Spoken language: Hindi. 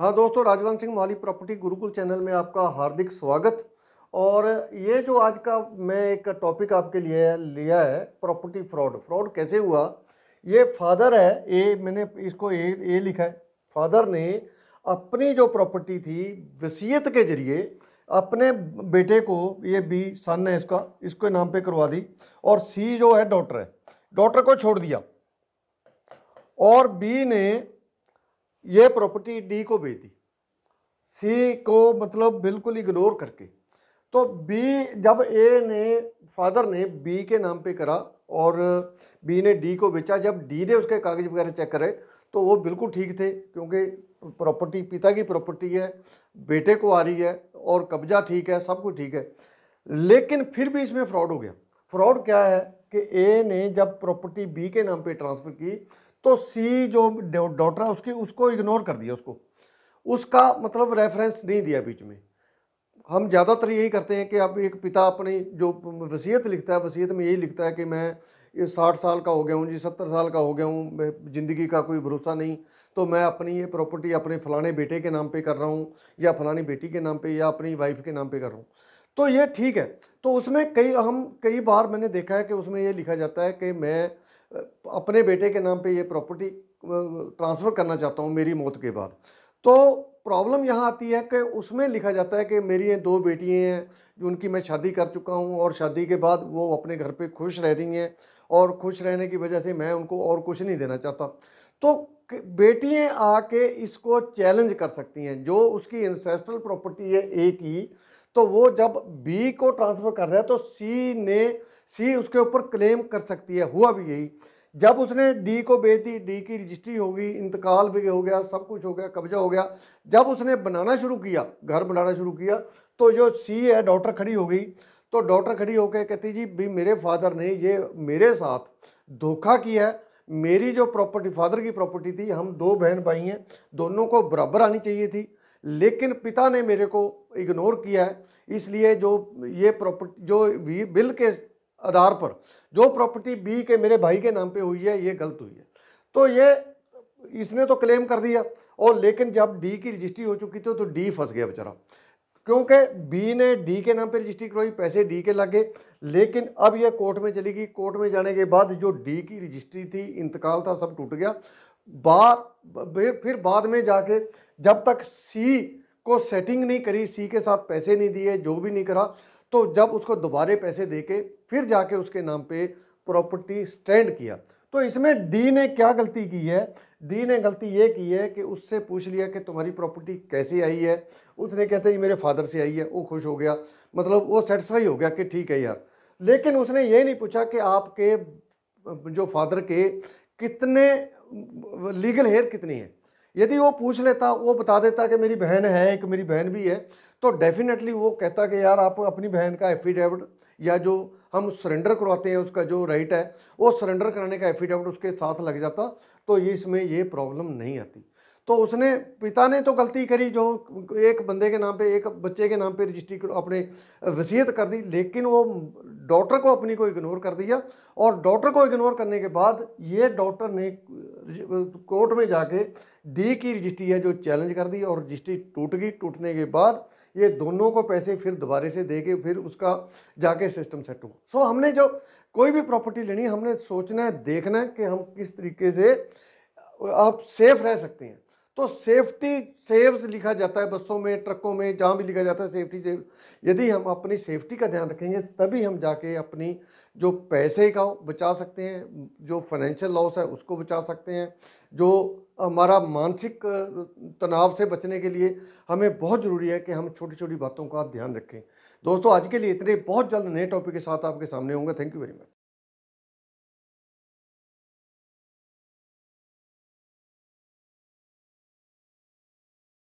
हाँ दोस्तों राजवंत सिंह माली प्रॉपर्टी गुरुकुल चैनल में आपका हार्दिक स्वागत और ये जो आज का मैं एक टॉपिक आपके लिए लिया है प्रॉपर्टी फ्रॉड फ्रॉड कैसे हुआ ये फादर है ए मैंने इसको ए ए लिखा है फादर ने अपनी जो प्रॉपर्टी थी वसीयत के जरिए अपने बेटे को ये बी सन है इसका इसके नाम पर करवा दी और सी जो है डॉटर है डॉटर को छोड़ दिया और बी ने ये प्रॉपर्टी डी को भेज दी सी को मतलब बिल्कुल इग्नोर करके तो बी जब ए ने फादर ने बी के नाम पे करा और बी ने डी को बेचा जब डी ने उसके कागज़ वगैरह चेक करे तो वो बिल्कुल ठीक थे क्योंकि प्रॉपर्टी पिता की प्रॉपर्टी है बेटे को आ रही है और कब्जा ठीक है सब कुछ ठीक है लेकिन फिर भी इसमें फ्रॉड हो गया फ्रॉड क्या है कि ए ने जब प्रॉपर्टी बी के नाम पे ट्रांसफ़र की तो सी जो डॉटर है उसकी उसको इग्नोर कर दिया उसको उसका मतलब रेफरेंस नहीं दिया बीच में हम ज़्यादातर यही करते हैं कि अब एक पिता अपनी जो वसीयत लिखता है वसीयत में यही लिखता है कि मैं साठ साल का हो गया हूँ जी सत्तर साल का हो गया हूँ ज़िंदगी का कोई भरोसा नहीं तो मैं अपनी ये प्रॉपर्टी अपने फ़लाने बेटे के नाम पे कर रहा हूँ या फ़लानी बेटी के नाम पे या अपनी वाइफ के नाम पे कर रहा हूँ तो ये ठीक है तो उसमें कई हम कई बार मैंने देखा है कि उसमें ये लिखा जाता है कि मैं अपने बेटे के नाम पे ये प्रॉपर्टी ट्रांसफ़र करना चाहता हूँ मेरी मौत के बाद तो प्रॉब्लम यहाँ आती है कि उसमें लिखा जाता है कि मेरी ये दो बेटियाँ हैं जो उनकी मैं शादी कर चुका हूँ और शादी के बाद वो अपने घर पे खुश रह रही हैं और खुश रहने की वजह से मैं उनको और कुछ नहीं देना चाहता तो बेटियाँ आके इसको चैलेंज कर सकती हैं जो उसकी इंसेस्ट्रल प्रॉपर्टी है ए की तो वो जब बी को ट्रांसफ़र कर रहा है तो सी ने सी उसके ऊपर क्लेम कर सकती है हुआ भी यही जब उसने डी को बेच दी डी की रजिस्ट्री होगी इंतकाल भी हो गया सब कुछ हो गया कब्जा हो गया जब उसने बनाना शुरू किया घर बनाना शुरू किया तो जो सी है डॉक्टर खड़ी हो गई तो डॉक्टर खड़ी होकर कहती जी भी मेरे फादर ने ये मेरे साथ धोखा किया है मेरी जो प्रॉपर्टी फादर की प्रॉपर्टी थी हम दो बहन भाई हैं दोनों को बराबर आनी चाहिए थी लेकिन पिता ने मेरे को इग्नोर किया है इसलिए जो ये प्रॉपर्टी जो बिल के आधार पर जो प्रॉपर्टी बी के मेरे भाई के नाम पे हुई है ये गलत हुई है तो ये इसने तो क्लेम कर दिया और लेकिन जब डी की रजिस्ट्री हो चुकी थी तो डी फंस गया बेचारा क्योंकि बी ने डी के नाम पे रजिस्ट्री करवाई पैसे डी के लगे लेकिन अब यह कोर्ट में चली गई कोर्ट में जाने के बाद जो डी की रजिस्ट्री थी इंतकाल था सब टूट गया बाद फिर बाद में जाके जब तक सी को सेटिंग नहीं करी सी के साथ पैसे नहीं दिए जो भी नहीं करा तो जब उसको दोबारे पैसे दे के फिर जाके उसके नाम पे प्रॉपर्टी स्टैंड किया तो इसमें डी ने क्या गलती की है डी ने गलती ये की है कि उससे पूछ लिया कि तुम्हारी प्रॉपर्टी कैसे आई है उसने कहते हैं मेरे फादर से आई है वो खुश हो गया मतलब वो सेटिस्फाई हो गया कि ठीक है यार लेकिन उसने ये नहीं पूछा कि आपके जो फादर के कितने लीगल हेयर कितनी है यदि वो पूछ लेता वो बता देता कि मेरी बहन है एक मेरी बहन भी है तो डेफिनेटली वो कहता कि यार आप अपनी बहन का एफिडेविट या जो हम सरेंडर करवाते हैं उसका जो राइट है वो सरेंडर कराने का एफिडेविट उसके साथ लग जाता तो ये इसमें ये प्रॉब्लम नहीं आती तो उसने पिता ने तो गलती करी जो एक बंदे के नाम पे एक बच्चे के नाम पे रजिस्ट्री अपने वसीयत कर दी लेकिन वो डॉक्टर को अपनी को इग्नोर कर दिया और डॉक्टर को इग्नोर करने के बाद ये डॉक्टर ने कोर्ट में जाके डी की रजिस्ट्री है जो चैलेंज कर दी और रजिस्ट्री टूट गई टूटने के बाद ये दोनों को पैसे फिर दोबारे से दे के फिर उसका जाके सिस्टम सेट हुआ सो हमने जो कोई भी प्रॉपर्टी लेनी हमने सोचना है देखना है कि हम किस तरीके से आप सेफ रह सकते हैं तो सेफ्टी सेव्स लिखा जाता है बसों में ट्रकों में जहाँ भी लिखा जाता है सेफ्टी सेव यदि हम अपनी सेफ्टी का ध्यान रखेंगे तभी हम जाके अपनी जो पैसे का बचा सकते हैं जो फाइनेंशियल लॉस है उसको बचा सकते हैं जो हमारा मानसिक तनाव से बचने के लिए हमें बहुत ज़रूरी है कि हम छोटी छोटी बातों का ध्यान रखें दोस्तों आज के लिए इतने बहुत जल्द नए टॉपिक के साथ आपके सामने होंगे थैंक यू वेरी मच